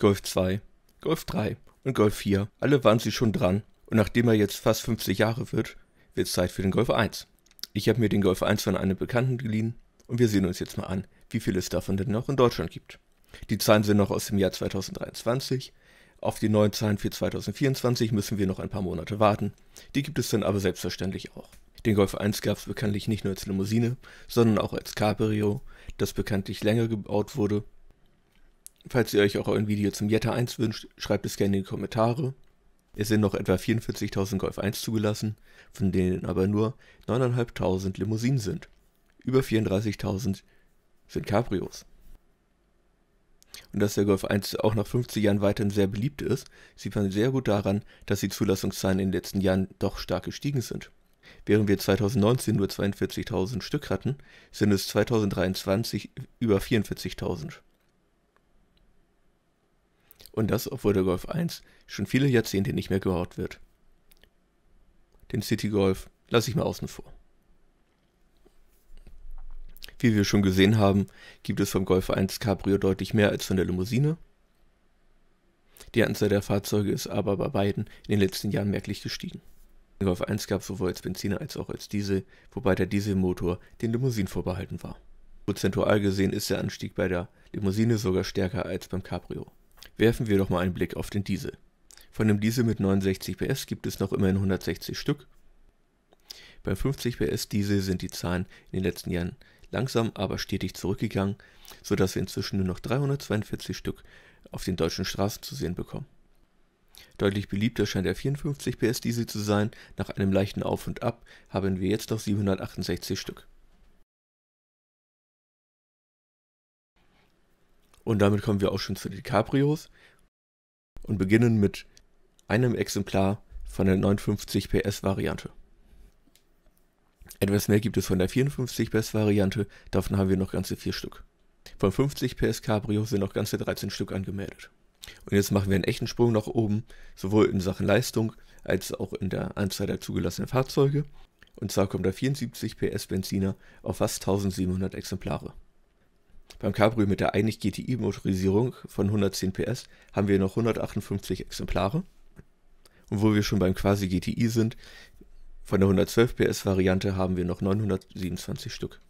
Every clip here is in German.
Golf 2, Golf 3 und Golf 4. Alle waren sie schon dran. Und nachdem er jetzt fast 50 Jahre wird, wird es Zeit für den Golf 1. Ich habe mir den Golf 1 von einem Bekannten geliehen und wir sehen uns jetzt mal an, wie viel es davon denn noch in Deutschland gibt. Die Zahlen sind noch aus dem Jahr 2023. Auf die neuen Zahlen für 2024 müssen wir noch ein paar Monate warten. Die gibt es dann aber selbstverständlich auch. Den Golf 1 gab es bekanntlich nicht nur als Limousine, sondern auch als Cabrio, das bekanntlich länger gebaut wurde Falls ihr euch auch ein Video zum Jetta 1 wünscht, schreibt es gerne in die Kommentare. Es sind noch etwa 44.000 Golf 1 zugelassen, von denen aber nur 9.500 Limousinen sind. Über 34.000 sind Cabrios. Und dass der Golf 1 auch nach 50 Jahren weiterhin sehr beliebt ist, sieht man sehr gut daran, dass die Zulassungszahlen in den letzten Jahren doch stark gestiegen sind. Während wir 2019 nur 42.000 Stück hatten, sind es 2023 über 44.000. Und das, obwohl der Golf 1 schon viele Jahrzehnte nicht mehr gebaut wird. Den City Golf lasse ich mal außen vor. Wie wir schon gesehen haben, gibt es vom Golf 1 Cabrio deutlich mehr als von der Limousine. Die Anzahl der Fahrzeuge ist aber bei beiden in den letzten Jahren merklich gestiegen. Den Golf 1 gab es sowohl als Benziner als auch als Diesel, wobei der Dieselmotor den Limousinen vorbehalten war. Prozentual gesehen ist der Anstieg bei der Limousine sogar stärker als beim Cabrio. Werfen wir doch mal einen Blick auf den Diesel. Von dem Diesel mit 69 PS gibt es noch immerhin 160 Stück. Beim 50 PS Diesel sind die Zahlen in den letzten Jahren langsam aber stetig zurückgegangen, sodass wir inzwischen nur noch 342 Stück auf den deutschen Straßen zu sehen bekommen. Deutlich beliebter scheint der 54 PS Diesel zu sein, nach einem leichten Auf und Ab haben wir jetzt noch 768 Stück. Und damit kommen wir auch schon zu den Cabrios und beginnen mit einem Exemplar von der 59 PS Variante. Etwas mehr gibt es von der 54 PS Variante, davon haben wir noch ganze vier Stück. Von 50 PS Cabrio sind noch ganze 13 Stück angemeldet. Und jetzt machen wir einen echten Sprung nach oben, sowohl in Sachen Leistung als auch in der Anzahl der zugelassenen Fahrzeuge. Und zwar kommt der 74 PS Benziner auf fast 1700 Exemplare. Beim Cabrio mit der eigentlich GTI-Motorisierung von 110 PS haben wir noch 158 Exemplare. Und wo wir schon beim quasi GTI sind, von der 112 PS-Variante haben wir noch 927 Stück.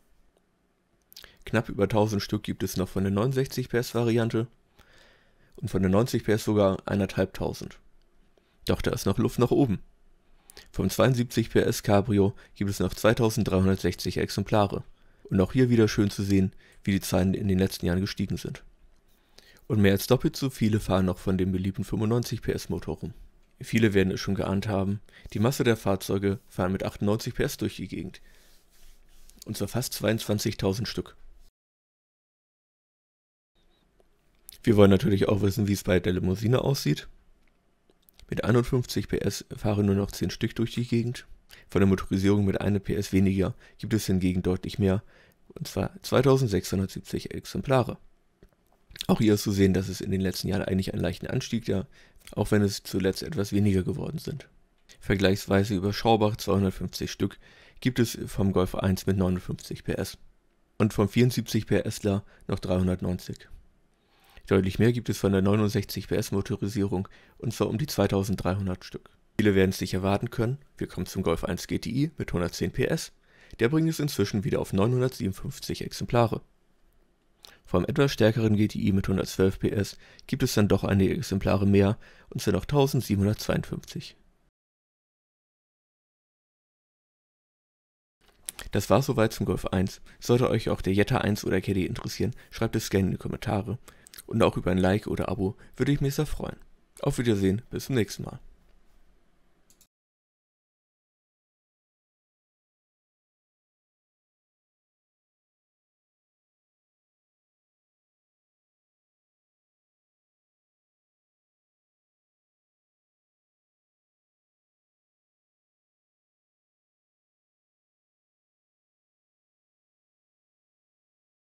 Knapp über 1000 Stück gibt es noch von der 69 PS-Variante und von der 90 PS sogar 1.500. Doch da ist noch Luft nach oben. Vom 72 PS Cabrio gibt es noch 2360 Exemplare. Und auch hier wieder schön zu sehen, wie die Zahlen in den letzten Jahren gestiegen sind. Und mehr als doppelt so viele fahren noch von dem beliebten 95 PS Motor rum. Viele werden es schon geahnt haben, die Masse der Fahrzeuge fahren mit 98 PS durch die Gegend. Und zwar fast 22.000 Stück. Wir wollen natürlich auch wissen, wie es bei der Limousine aussieht. Mit 51 PS fahren nur noch 10 Stück durch die Gegend. Von der Motorisierung mit 1 PS weniger gibt es hingegen deutlich mehr, und zwar 2670 Exemplare. Auch hier ist zu sehen, dass es in den letzten Jahren eigentlich einen leichten Anstieg gab, auch wenn es zuletzt etwas weniger geworden sind. Vergleichsweise überschaubar 250 Stück gibt es vom Golf 1 mit 59 PS und vom 74 PSler noch 390. Deutlich mehr gibt es von der 69 PS Motorisierung und zwar um die 2300 Stück. Viele werden es sich erwarten können, wir kommen zum Golf 1 GTI mit 110 PS der bringt es inzwischen wieder auf 957 Exemplare. Vom etwas stärkeren GTI mit 112 PS gibt es dann doch einige Exemplare mehr und sind auf 1752. Das war soweit zum Golf 1. Sollte euch auch der Jetta 1 oder Caddy interessieren, schreibt es gerne in die Kommentare. Und auch über ein Like oder Abo würde ich mich sehr freuen. Auf Wiedersehen, bis zum nächsten Mal.